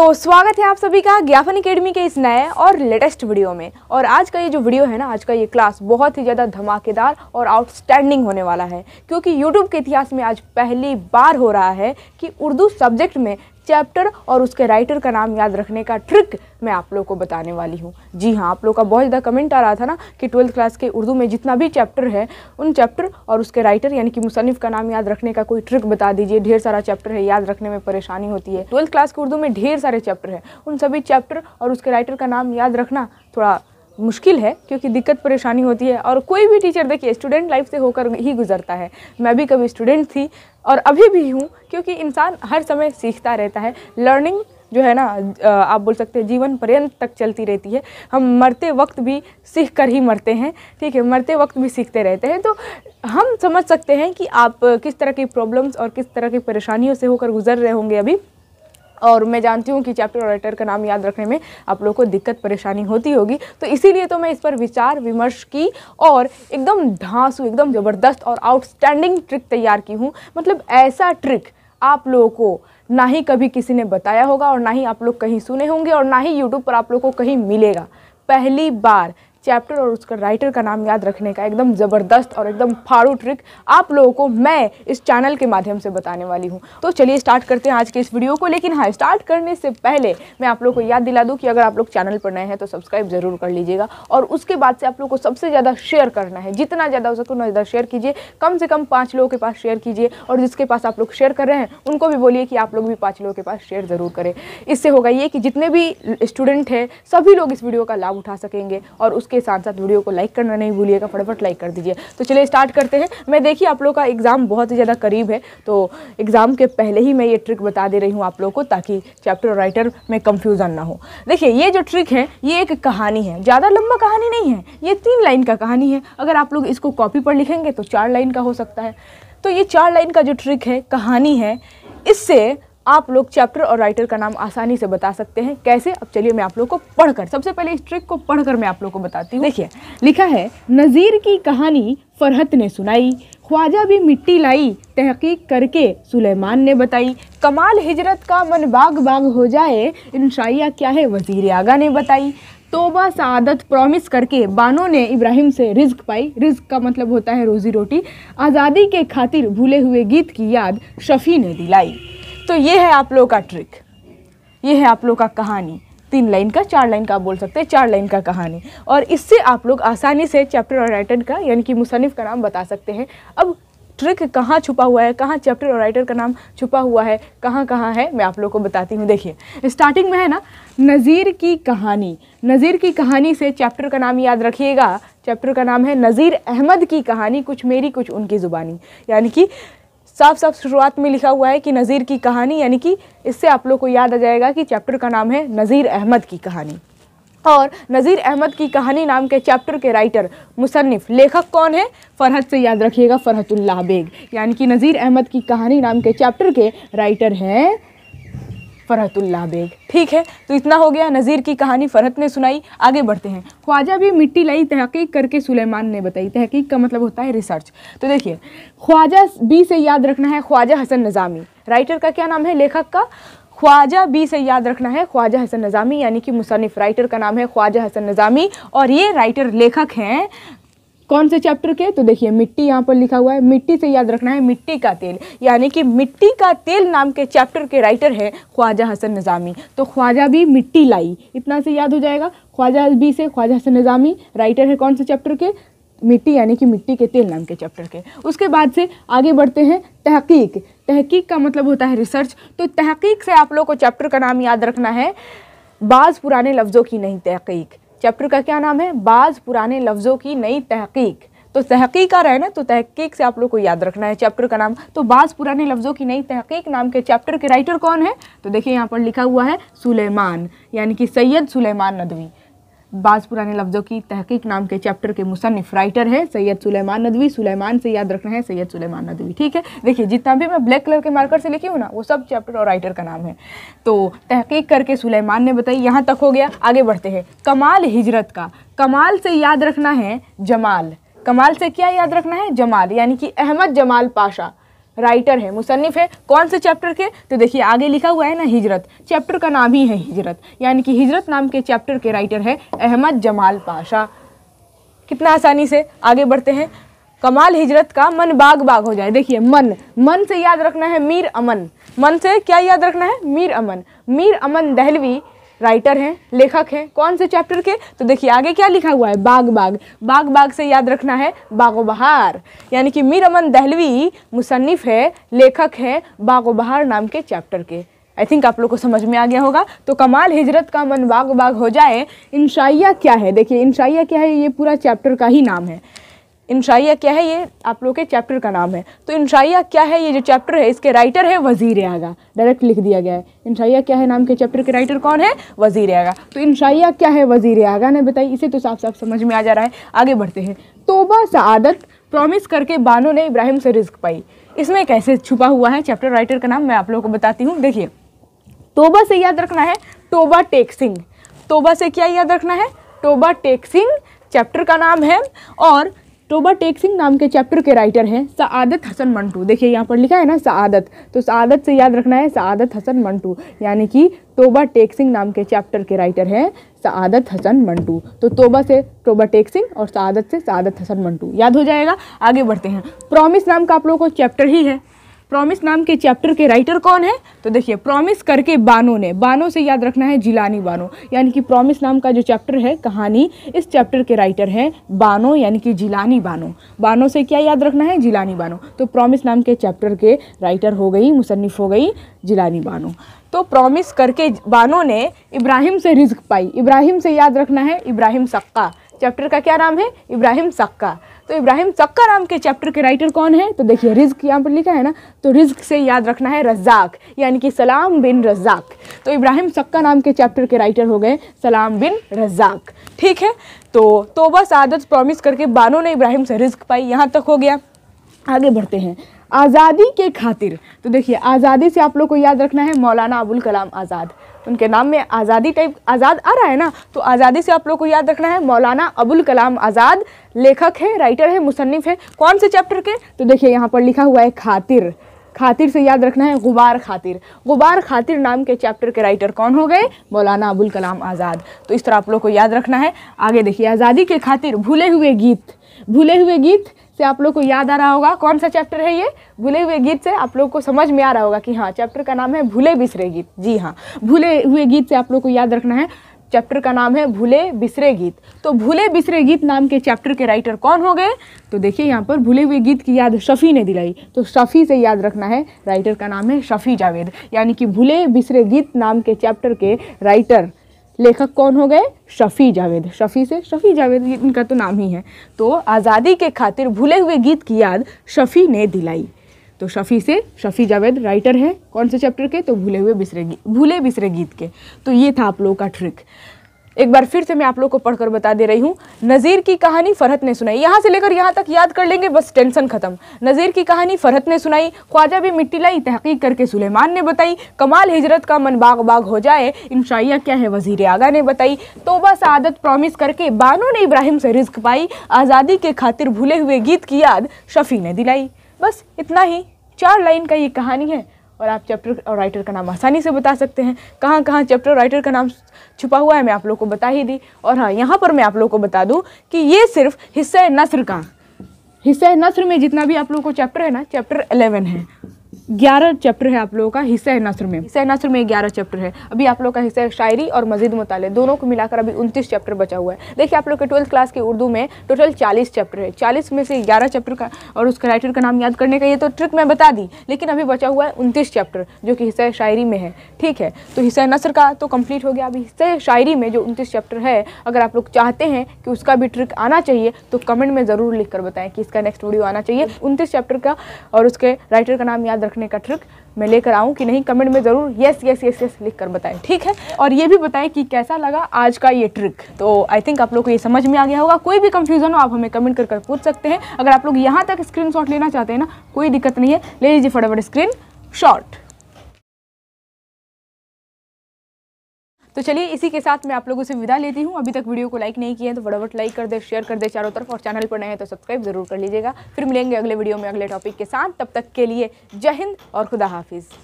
तो स्वागत है आप सभी का ज्ञापन एकेडमी के इस नए और लेटेस्ट वीडियो में और आज का ये जो वीडियो है ना आज का ये क्लास बहुत ही ज़्यादा धमाकेदार और आउटस्टैंडिंग होने वाला है क्योंकि यूट्यूब के इतिहास में आज पहली बार हो रहा है कि उर्दू सब्जेक्ट में चैप्टर और उसके राइटर का नाम याद रखने का ट्रिक मैं आप लोग को बताने वाली हूँ जी हाँ आप लोग का बहुत ज़्यादा कमेंट आ रहा था ना कि ट्वेल्थ क्लास के उर्दू में जितना भी चैप्टर है उन चैप्टर और उसके राइटर यानी कि मुसनफ़ का नाम याद रखने का कोई ट्रिक बता दीजिए ढेर सारा चैप्टर है याद रखने में परेशानी होती है ट्वेल्थ क्लास के उर्दू में ढेर सारे चैप्टर हैं उन सभी चैप्टर और उसके राइटर का नाम याद रखना थोड़ा मुश्किल है क्योंकि दिक्कत परेशानी होती है और कोई भी टीचर देखिए स्टूडेंट लाइफ से होकर ही गुजरता है मैं भी कभी स्टूडेंट थी और अभी भी हूँ क्योंकि इंसान हर समय सीखता रहता है लर्निंग जो है ना आप बोल सकते हैं जीवन पर्यंत तक चलती रहती है हम मरते वक्त भी सीख कर ही मरते हैं ठीक है मरते वक्त भी सीखते रहते हैं तो हम समझ सकते हैं कि आप किस तरह की प्रॉब्लम्स और किस तरह की परेशानियों से होकर गुजर रहे होंगे अभी और मैं जानती हूँ कि चैप्टर और राइटर का नाम याद रखने में आप लोग को दिक्कत परेशानी होती होगी तो इसीलिए तो मैं इस पर विचार विमर्श की और एकदम धांसू एकदम ज़बरदस्त और आउटस्टैंडिंग ट्रिक तैयार की हूँ मतलब ऐसा ट्रिक आप लोगों को ना ही कभी किसी ने बताया होगा और ना ही आप लोग कहीं सुने होंगे और ना ही यूट्यूब पर आप लोग को कहीं मिलेगा पहली बार चैप्टर और उसका राइटर का नाम याद रखने का एकदम ज़बरदस्त और एकदम फाड़ू ट्रिक आप लोगों को मैं इस चैनल के माध्यम से बताने वाली हूँ तो चलिए स्टार्ट करते हैं आज के इस वीडियो को लेकिन हाँ स्टार्ट करने से पहले मैं आप लोग को याद दिला दूँ कि अगर आप लोग चैनल पर नए हैं तो सब्सक्राइब ज़रूर कर लीजिएगा और उसके बाद से आप लोग को सबसे ज़्यादा शेयर करना है जितना ज़्यादा हो सके उतना ज़्यादा शेयर कीजिए कम से कम पाँच लोगों के पास शेयर कीजिए और जिसके पास आप लोग शेयर कर रहे हैं उनको भी बोलिए कि आप लोग भी पाँच लोगों के पास शेयर ज़रूर करें इससे होगा ये कि जितने भी स्टूडेंट हैं सभी लोग इस वीडियो का लाभ उठा सकेंगे और उस उसके साथ साथ वीडियो को लाइक करना नहीं भूलिएगा फटाफट लाइक कर दीजिए तो चलिए स्टार्ट करते हैं मैं देखिए आप लोग का एग्ज़ाम बहुत ही ज़्यादा करीब है तो एग्ज़ाम के पहले ही मैं ये ट्रिक बता दे रही हूँ आप लोग को ताकि चैप्टर राइटर में कंफ्यूज़न ना हो देखिए ये जो ट्रिक है ये एक कहानी है ज़्यादा लंबा कहानी नहीं है ये तीन लाइन का कहानी है अगर आप लोग इसको कॉपी पर लिखेंगे तो चार लाइन का हो सकता है तो ये चार लाइन का जो ट्रिक है कहानी है इससे आप लोग चैप्टर और राइटर का नाम आसानी से बता सकते हैं कैसे अब चलिए मैं आप लोग को पढ़कर सबसे पहले इस ट्रिक को पढ़कर मैं आप लोग को बताती हूँ देखिए लिखा है नज़ीर की कहानी फरहत ने सुनाई ख्वाजा भी मिट्टी लाई तहकीक करके सुलेमान ने बताई कमाल हिजरत का मन बाग बाग हो जाए इन शाइया क्या है वजीर आगा ने बताई तोबा सदत प्रॉमिस करके बानो ने इब्राहिम से रिज्क पाई रिज्क का मतलब होता है रोज़ी रोटी आज़ादी के खातिर भूले हुए गीत की याद शफ़ी ने दिलाई तो ये है आप लोगों का ट्रिक ये है आप लोगों का कहानी तीन लाइन का चार लाइन का आप बोल सकते हैं चार लाइन का कहानी और इससे आप लोग आसानी से चैप्टर और राइटर का यानी कि मुसनफ़ का नाम बता सकते हैं अब ट्रिक कहाँ छुपा हुआ है कहाँ चैप्टर और राइटर का नाम छुपा हुआ है कहाँ कहाँ है मैं आप लोग को बताती हूँ देखिए स्टार्टिंग में है ना नज़ीर की कहानी नज़ीर की कहानी से चैप्टर का नाम याद रखिएगा चैप्टर का नाम है नज़ीर अहमद की कहानी कुछ मेरी कुछ उनकी ज़ुबानी यानी कि साफ साफ शुरुआत में लिखा हुआ है कि नज़ीर की कहानी यानी कि इससे आप लोग को याद आ जाएगा कि चैप्टर का नाम है नज़ीर अहमद की कहानी और नज़ीर अहमद की कहानी नाम के चैप्टर के राइटर मुसनफ़ लेखक कौन है फ़रहत से याद रखिएगा फ़रहतुल्ला बेग यानी कि नज़ीर अहमद की कहानी नाम के चैप्टर के राइटर हैं फ़रहतुल्ला बेग ठीक है तो इतना हो गया नज़ीर की कहानी फ़रहत ने सुनाई आगे बढ़ते हैं ख्वाजा भी मिट्टी लाई तहकीक करके सुलेमान ने बताई तहकीक का मतलब होता है रिसर्च तो देखिए ख्वाजा बी से याद रखना है ख्वाजा हसन नज़ामी राइटर का क्या नाम है लेखक का ख्वाजा बी से याद रखना है ख्वाजा हसन नज़ामी यानी कि मुसनफ़ राइटर का नाम है ख्वाजा हसन नज़ामी और ये राइटर लेखक हैं कौन से चैप्टर के तो देखिए मिट्टी यहाँ पर लिखा हुआ है मिट्टी से याद रखना है मिट्टी का तेल यानी कि मिट्टी का तेल नाम के चैप्टर के राइटर है ख्वाजा हसन निज़ामी तो ख्वाजा भी मिट्टी लाई इतना से याद हो जाएगा ख्वाजा बी से ख्वाजा हसन निज़ामी राइटर है कौन से चैप्टर के मिट्टी यानी कि मिट्टी के तेल नाम के चैप्टर के उसके बाद से आगे बढ़ते हैं तहकीक तहकीक का मतलब होता है रिसर्च तो तहकीक से आप लोग को चैप्टर का नाम याद रखना है बाज़ पुराने लफ्ज़ों की नहीं तहकीक चैप्टर का क्या नाम है बाज़ पुराने लफ्ज़ों की नई तहकीक तो तहकीक आ रहा है ना तो तहकीक से आप लोग को याद रखना है चैप्टर का नाम तो बाज़ पुराने लफ्ज़ों की नई तहकीक नाम के चैप्टर के राइटर कौन है तो देखिए यहाँ पर लिखा हुआ है सुलेमान यानी कि सैयद सुलेमान नदवी बाज़ पुराने लफ्ज़ों की तहकीक नाम के चैप्टर के मुसनफ़ राइटर हैं सैयद सुलेमान नदवी सुलेमान से याद रखना है सैयद सुलेमान नदवी ठीक है देखिए जितना भी मैं ब्लैक कलर के मार्कर से लिखी हूँ ना वो सब चैप्टर और राइटर का नाम है तो तहकीक करके सुलेमान ने बताई यहाँ तक हो गया आगे बढ़ते हैं कमाल हिजरत का कमाल से याद रखना है जमाल कमाल से क्या याद रखना है जमाल यानी कि अहमद जमाल पाशा राइटर है मुसनफ़ है कौन से चैप्टर के तो देखिए आगे लिखा हुआ है ना हिजरत चैप्टर का नाम ही है हिजरत यानी कि हिजरत नाम के चैप्टर के राइटर है अहमद जमाल पाशा कितना आसानी से आगे बढ़ते हैं कमाल हिजरत का मन बाग बाग हो जाए देखिए मन मन से याद रखना है मीर अमन मन से क्या याद रखना है मीर अमन मीर अमन दहलवी राइटर हैं लेखक हैं कौन से चैप्टर के तो देखिए आगे क्या लिखा हुआ है बाग बाग बाग बाग से याद रखना है बागो बहार यानी कि मीर अमन दहलवी मुसनफ़ है लेखक हैं बागो बहार नाम के चैप्टर के आई थिंक आप लोग को समझ में आ गया होगा तो कमाल हिजरत का मन बाग बाग हो जाए इंशाइया क्या है देखिए इंशाइया क्या है ये पूरा चैप्टर का ही नाम है इंशाइया क्या है ये आप लोग के चैप्टर का नाम है तो इंशाइया क्या है ये जो चैप्टर है इसके राइटर है वज़ीर आगा डायरेक्ट लिख दिया गया है इंशाइया क्या है नाम के चैप्टर के राइटर कौन है वज़ीर आगा तो इंशाइया क्या है वज़ीर आगा ने बताई इसे तो साफ साफ समझ में आ जा रहा है आगे बढ़ते हैं तोबा आदत प्रॉमिस करके बानो ने इब्राहिम से रिस्क पाई इसमें कैसे छुपा हुआ है चैप्टर राइटर का नाम मैं आप लोगों को बताती हूँ देखिए तोबा से याद रखना है तोबा टेक सिंह तोबा से क्या याद रखना है तोबा टेक सिंह चैप्टर का नाम है और टोबा टेक सिंह नाम के चैप्टर के राइटर हैं सदत हसन मंटू देखिए यहाँ पर लिखा है ना सदत तो सदत से याद रखना है सदत हसन मंटू यानी कि टोबा टेक सिंह नाम के चैप्टर के राइटर हैं सदत हसन मंटू तो तोबा से टोबा टेक सिंह और सदत से सदत हसन मंटू याद हो जाएगा आगे बढ़ते हैं प्रॉमिस नाम का आप लोगों को चैप्टर ही है प्रॉमिस नाम के चैप्टर के राइटर कौन है तो देखिए प्रॉमिस करके बानो ने बानो से याद रखना है जिलानी बानो यानी कि प्रॉमिस नाम का जो चैप्टर है कहानी इस चैप्टर के राइटर हैं बानो यानी कि जिलानी बानो बानो से क्या याद रखना है जिलानी बानो तो प्रॉमिस नाम के चैप्टर के राइटर हो गई मुसनफ़ हो गई जिलानी बानो तो प्रॉमिस करके बानो ने इब्राहिम से रिज्क पाई इब्राहिम से याद रखना है इब्राहिम सक्का चैप्टर का क्या नाम है इब्राहिम सक्का तो इब्राहिम सक्का नाम के चैप्टर के राइटर कौन है तो देखिए रिज्क यहाँ पर लिखा है ना तो रिज्क से याद रखना है रज्जाक यानी कि सलाम बिन रज्जाक तो इब्राहिम सक्का नाम के चैप्टर के राइटर हो गए सलाम बिन रज्जाक ठीक है तो तोबा आदत प्रॉमिस करके बानो ने इब्राहिम से रिज्क पाई यहाँ तक हो गया आगे बढ़ते हैं आज़ादी के खातिर तो देखिए आज़ादी से आप लोग को याद रखना है मौलाना अबुल कलाम आज़ाद उनके नाम में आज़ादी टाइप आज़ाद आ रहा है ना तो आज़ादी से आप लोग को याद रखना है मौलाना अबुल कलाम आज़ाद लेखक है राइटर है मुसनफ़ है कौन से चैप्टर के तो देखिए यहाँ पर लिखा हुआ है खातिर खातिर से याद रखना है गुबार खातिर गुबार खातिर नाम के चैप्टर के राइटर कौन हो गए मौलाना अबुल कलाम आज़ाद तो इस तरह आप लोग को याद रखना है आगे देखिए आज़ादी के खातिर भूले हुए गीत भूले हुए गीत से आप लोग को याद आ रहा होगा कौन सा चैप्टर है ये भूले हुए गीत से आप लोग को समझ में आ रहा होगा कि हाँ चैप्टर का नाम है भूले बिसरे गीत जी हाँ भूले हुए गीत से आप लोग को याद रखना है चैप्टर का नाम है भूले बिसरे गीत तो भूले बिसरे गीत नाम के चैप्टर के राइटर कौन हो गए तो देखिए यहाँ पर भूले हुए गीत की याद शफ़ी ने दिलाई तो शफ़ी से याद रखना है राइटर का नाम है शफ़ी जावेद यानी कि भूले बिसरे गीत नाम के चैप्टर के राइटर लेखक कौन हो गए शफ़ी जावेद शफ़ी से शफ़ी जावेद इनका तो नाम ही है तो आज़ादी के खातिर भूले हुए गीत की याद शफ़ी ने दिलाई तो शफ़ी से शफ़ी जावेद राइटर हैं कौन से चैप्टर के तो भूले हुए बिसरे भूले बिसरे गीत के तो ये था आप लोगों का ट्रिक एक बार फिर से मैं आप लोग को पढ़कर बता दे रही हूँ नज़ीर की कहानी फरहत ने सुनाई यहाँ से लेकर यहाँ तक याद कर लेंगे बस टेंशन खत्म नज़ीर की कहानी फरहत ने सुनाई ख्वाजा भी मिट्टी लाई तहकीक करके सुलेमान ने बताई कमाल हिजरत का मन बाग बाग हो जाए इंशाइया क्या है वजीर आगा ने बताई तो बस आदत प्रॉमिस करके बानो ने इब्राहिम से रिस्क पाई आज़ादी के खातिर भूले हुए गीत की याद शफ़ी ने दिलाई बस इतना ही चार लाइन का ये कहानी है और आप चैप्टर और राइटर का नाम आसानी से बता सकते हैं कहाँ कहाँ चैप्टर राइटर का नाम छुपा हुआ है मैं आप लोग को बता ही दी और हाँ यहाँ पर मैं आप लोग को बता दूँ कि ये सिर्फ हिस्सा नसर का हिस्सा नसर में जितना भी आप लोग को चैप्टर है ना चैप्टर एलेवन है ग्यारह चैप्टर है आप लोगों का हिस्सा नसर में हिस्सा नसर में ग्यारह चैप्टर है अभी आप लोगों का हिस्सा शायरी और मजीद मताले दोनों को मिलाकर अभी उनतीस चैप्टर बचा हुआ है देखिए आप लोग के ट्वेल्थ क्लास की उर्दू में टोटल चालीस चैप्टर है चालीस में से ग्यारह चैप्टर का और उसके राइटर का नाम याद करने का ये तो ट्रिक मैं बता दी लेकिन अभी बचा हुआ है उनतीस चैप्टर जो कि हिस्सा शायरी में है ठीक है तो हिस्सा नसर का तो कम्प्लीट हो गया अभी हिस्सा शायरी में जो उनतीस चैप्टर है अगर आप लोग चाहते हैं कि उसका भी ट्रिक आना चाहिए तो कमेंट में ज़रूर लिख बताएं कि इसका नेक्स्ट वीडियो आना चाहिए उनतीस चैप्टर का और उसके राइटर का नाम याद रखना रखने का ट्रिक मैं लेकर आऊँ कि नहीं कमेंट में ज़रूर यस यस यस यस लिख कर बताएं ठीक है और ये भी बताएं कि कैसा लगा आज का ये ट्रिक तो आई थिंक आप लोग को ये समझ में आ गया होगा कोई भी कंफ्यूजन हो आप हमें कमेंट कर कर पूछ सकते हैं अगर आप लोग यहाँ तक स्क्रीन लेना चाहते हैं ना कोई दिक्कत नहीं है ले लीजिए फटाफट स्क्रीन शॉर्ट तो चलिए इसी के साथ मैं आप लोगों से विदा लेती हूँ अभी तक वीडियो को लाइक नहीं किया है तो फटाफट लाइक कर दे शेयर कर दे चारों तरफ और चैनल पर नए हैं तो सब्सक्राइब ज़रूर कर लीजिएगा फिर मिलेंगे अगले वीडियो में अगले टॉपिक के साथ तब तक के लिए जय हिंद और खुदा हाफिज़